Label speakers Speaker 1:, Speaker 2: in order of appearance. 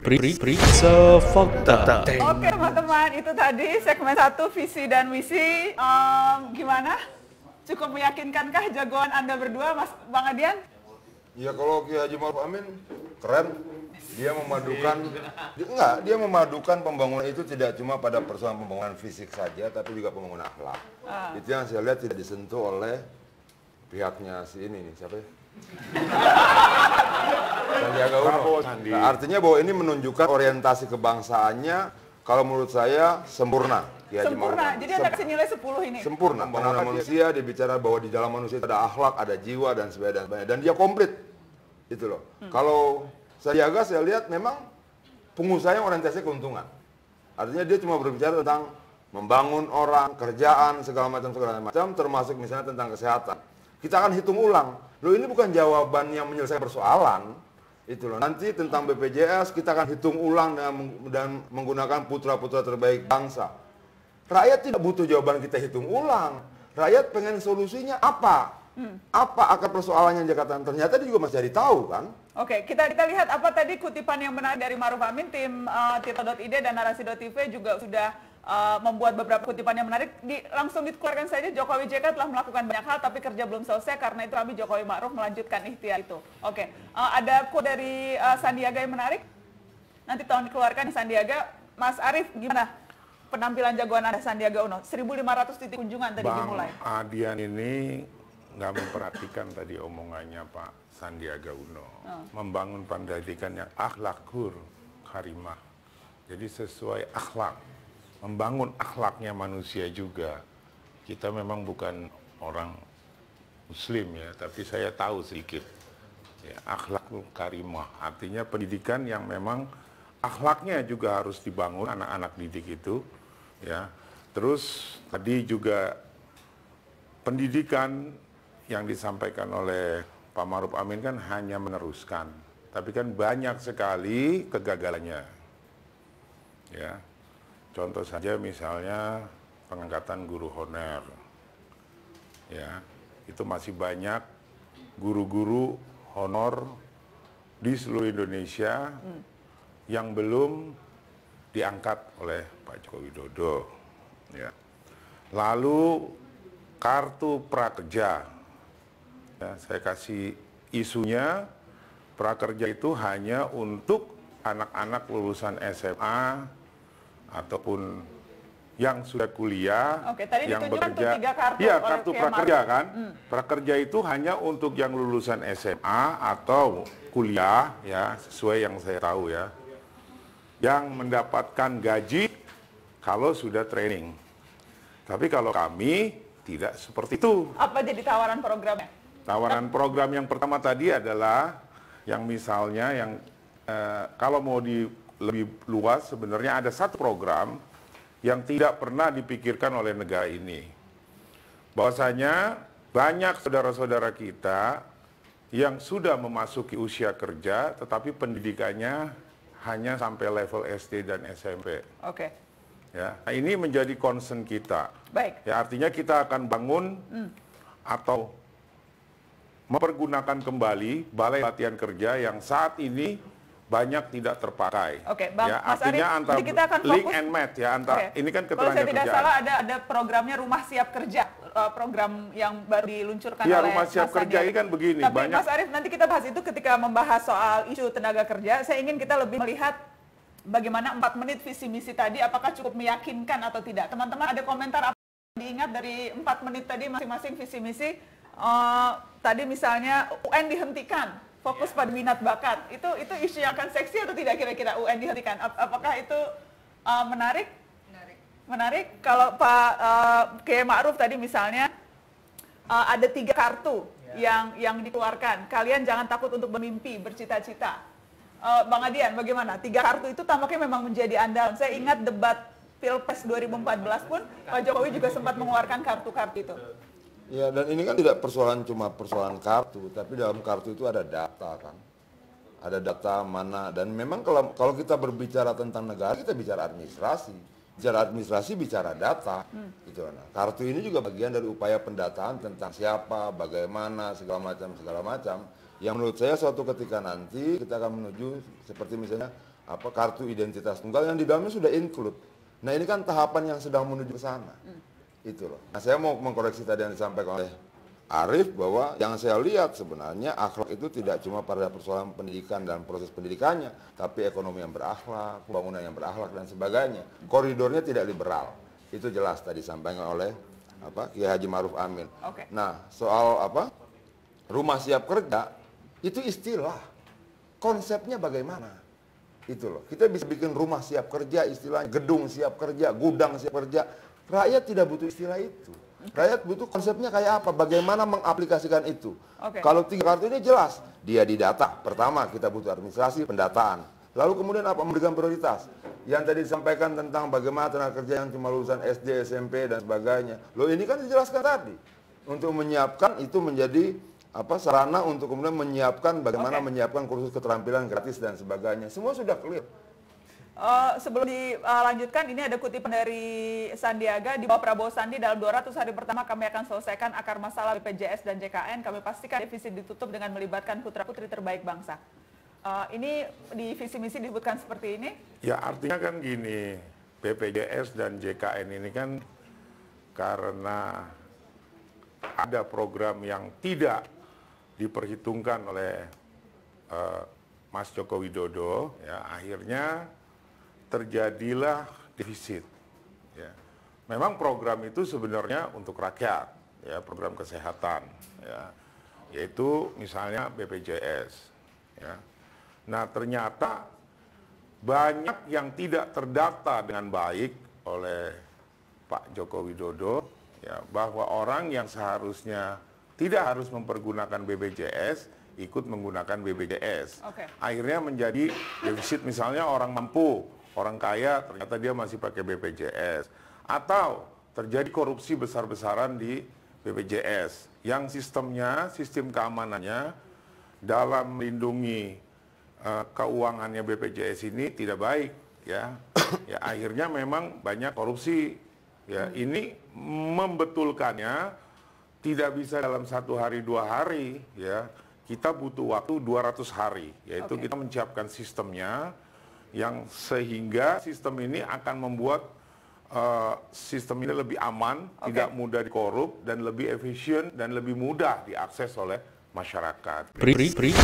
Speaker 1: Periksa fakta. Oke okay, teman-teman, itu tadi segmen satu visi dan misi. Um, gimana? Cukup meyakinkankah jagoan Anda berdua, Mas Bang Adian?
Speaker 2: Ya kalau Ki Haji Maruf Amin keren. Dia memadukan enggak, dia memadukan pembangunan itu tidak cuma pada persoalan pembangunan fisik saja tapi juga pembangunan akhlak. Ah. Itu yang saya lihat tidak disentuh oleh pihaknya si ini nih, siapa ya? Sandiaga Uno. Prabowo nah, Sandi. Nah, artinya bahwa ini menunjukkan orientasi kebangsaannya kalau menurut saya sempurna. Ya, sempurna. Jadi ada
Speaker 1: kasih nilai 10 ini. Sempurna. Karena
Speaker 2: manusia dia bicara bahwa di dalam manusia ada akhlak, ada jiwa dan sebagainya dan, sebagainya. dan dia komplit. Itu loh. Hmm. Kalau Sandiaga saya lihat memang pengusaha yang orientasinya keuntungan. Artinya dia cuma berbicara tentang membangun orang, kerjaan, segala macam segala macam termasuk misalnya tentang kesehatan. Kita akan hitung ulang. Loh ini bukan jawaban yang menyelesaikan persoalan, itu loh. Nanti tentang BPJS kita akan hitung ulang dan, dan menggunakan putra-putra terbaik bangsa. Rakyat tidak butuh jawaban kita hitung ulang. Rakyat pengen solusinya apa? Hmm. Apa akar persoalannya Jakarta? Ternyata dia juga masih jadi tahu kan?
Speaker 1: Oke, kita kita lihat apa tadi kutipan yang benar dari Maruf Amin, tim uh, Tito.id dan Narasi.tv juga sudah Eh, membuat beberapa kutipan yang menarik. Di, langsung dikeluarkan saja Jokowi JK telah melakukan banyak hal tapi kerja belum selesai karena itu kami Jokowi Ma'ruf melanjutkan ikhtiar itu. Oke, okay. uh, eh, ada quote dari uh, Sandiaga yang menarik. Nanti tahun dikeluarkan Sandiaga, Mas Arief gimana penampilan jagoan Anda Sandiaga Uno? 1.500 titik kunjungan tadi Bang dimulai.
Speaker 3: Adian ini nggak memperhatikan tadi omongannya Pak Sandiaga Uno. Oh. Membangun pendidikan yang akhlakur karimah. Jadi sesuai akhlak membangun akhlaknya manusia juga. Kita memang bukan orang muslim ya, tapi saya tahu sedikit. Ya, akhlak karimah, artinya pendidikan yang memang akhlaknya juga harus dibangun anak-anak didik itu. Ya, terus tadi juga pendidikan yang disampaikan oleh Pak Maruf Amin kan hanya meneruskan, tapi kan banyak sekali kegagalannya. Ya, Contoh saja misalnya pengangkatan guru honorer. Ya, itu masih banyak guru-guru honor di seluruh Indonesia hmm. yang belum diangkat oleh Pak Joko Widodo. Ya. Lalu kartu prakerja. Ya, saya kasih isunya prakerja itu hanya untuk anak-anak lulusan SMA ataupun yang sudah kuliah,
Speaker 1: Oke, tadi yang bekerja, tiga kartu ya kartu prakerja Mark. kan, hmm.
Speaker 3: prakerja itu hanya untuk yang lulusan SMA atau kuliah ya sesuai yang saya tahu ya, yang mendapatkan gaji kalau sudah training. Tapi kalau kami tidak seperti itu.
Speaker 1: Apa jadi tawaran programnya?
Speaker 3: Tawaran program yang pertama tadi adalah yang misalnya yang eh, kalau mau di lebih luas sebenarnya ada satu program yang tidak pernah dipikirkan oleh negara ini. Bahwasanya banyak saudara-saudara kita yang sudah memasuki usia kerja tetapi pendidikannya hanya sampai level SD dan SMP. Oke. Okay. Ya, nah, ini menjadi concern kita. Baik. Ya, artinya kita akan bangun hmm. atau mempergunakan kembali balai latihan kerja yang saat ini banyak tidak terpakai.
Speaker 1: Oke, okay, Bang. Ya, Mas artinya Arif, antara kita akan fokus. link and
Speaker 3: match ya antara okay. ini kan kerja. Kalau saya tidak kerjaan. salah ada
Speaker 1: ada programnya Rumah Siap Kerja, eh, program yang baru diluncurkan ya, oleh Rumah Siap Mas Kerja ini
Speaker 3: kan begini Tapi banyak. Mas
Speaker 1: Arief nanti kita bahas itu ketika membahas soal isu tenaga kerja. Saya ingin kita lebih melihat bagaimana 4 menit visi misi tadi apakah cukup meyakinkan atau tidak. Teman-teman ada komentar apa yang diingat dari 4 menit tadi masing-masing visi misi uh, tadi misalnya UN dihentikan fokus pada minat bakat itu itu isu yang akan seksi atau tidak kira-kira UN dihentikan apakah itu uh, menarik menarik menarik kalau Pak uh, kayak Ma'ruf tadi misalnya uh, ada tiga kartu ya. yang yang dikeluarkan kalian jangan takut untuk bermimpi bercita-cita uh, Bang Adian bagaimana tiga kartu itu tampaknya memang menjadi andalan saya ingat debat Pilpres 2014 pun Pak Jokowi juga sempat mengeluarkan kartu-kartu itu.
Speaker 2: Ya dan ini kan tidak persoalan cuma persoalan kartu, tapi dalam kartu itu ada data kan, ada data mana dan memang kalau kalau kita berbicara tentang negara kita bicara administrasi, bicara administrasi bicara data, hmm. gitu kan. Kartu ini juga bagian dari upaya pendataan tentang siapa, bagaimana segala macam segala macam. Yang menurut saya suatu ketika nanti kita akan menuju seperti misalnya apa kartu identitas tunggal yang di dalamnya sudah include. Nah ini kan tahapan yang sedang menuju ke sana. Hmm itu loh. Nah, saya mau mengkoreksi tadi yang disampaikan oleh Arif bahwa yang saya lihat sebenarnya akhlak itu tidak cuma pada persoalan pendidikan dan proses pendidikannya, tapi ekonomi yang berakhlak, pembangunan yang berakhlak dan sebagainya. Koridornya tidak liberal. Itu jelas tadi disampaikan oleh apa Kiai Haji Maruf Amin. Okay. Nah, soal apa? Rumah siap kerja itu istilah. Konsepnya bagaimana? Itu loh. Kita bisa bikin rumah siap kerja istilahnya, gedung siap kerja, gudang siap kerja Rakyat tidak butuh istilah itu. Okay. Rakyat butuh konsepnya kayak apa? Bagaimana mengaplikasikan itu? Okay. Kalau tiga kartu ini jelas, dia didata. Pertama kita butuh administrasi pendataan. Lalu kemudian apa? Memberikan prioritas. Yang tadi disampaikan tentang bagaimana tenaga kerja yang cuma lulusan SD, SMP dan sebagainya. Loh ini kan dijelaskan tadi. Untuk menyiapkan itu menjadi apa sarana untuk kemudian menyiapkan bagaimana okay. menyiapkan kursus keterampilan gratis dan sebagainya. Semua sudah clear.
Speaker 1: Uh, sebelum dilanjutkan, ini ada kutipan dari Sandiaga. Di bawah Prabowo Sandi, dalam 200 hari pertama kami akan selesaikan akar masalah BPJS dan JKN. Kami pastikan defisit ditutup dengan melibatkan putra-putri terbaik bangsa. Uh, ini di visi misi disebutkan seperti ini?
Speaker 3: Ya, artinya kan gini, BPJS dan JKN ini kan karena ada program yang tidak diperhitungkan oleh uh, Mas Joko Widodo, ya akhirnya terjadilah defisit. Ya. Memang program itu sebenarnya untuk rakyat, ya program kesehatan, ya, yaitu misalnya BPJS. Ya. Nah ternyata banyak yang tidak terdata dengan baik oleh Pak Joko Widodo, ya, bahwa orang yang seharusnya tidak harus mempergunakan BPJS ikut menggunakan BPJS. Okay. Akhirnya menjadi defisit misalnya orang mampu orang kaya ternyata dia masih pakai BPJS atau terjadi korupsi besar-besaran di BPJS yang sistemnya sistem keamanannya dalam melindungi uh, keuangannya BPJS ini tidak baik ya ya akhirnya memang banyak korupsi ya hmm. ini membetulkannya tidak bisa dalam satu hari dua hari ya kita butuh waktu 200 hari yaitu okay. kita menyiapkan sistemnya yang sehingga sistem ini akan membuat uh, sistem ini lebih aman, okay. tidak mudah dikorup dan lebih efisien dan lebih mudah diakses oleh masyarakat. Pri, pri,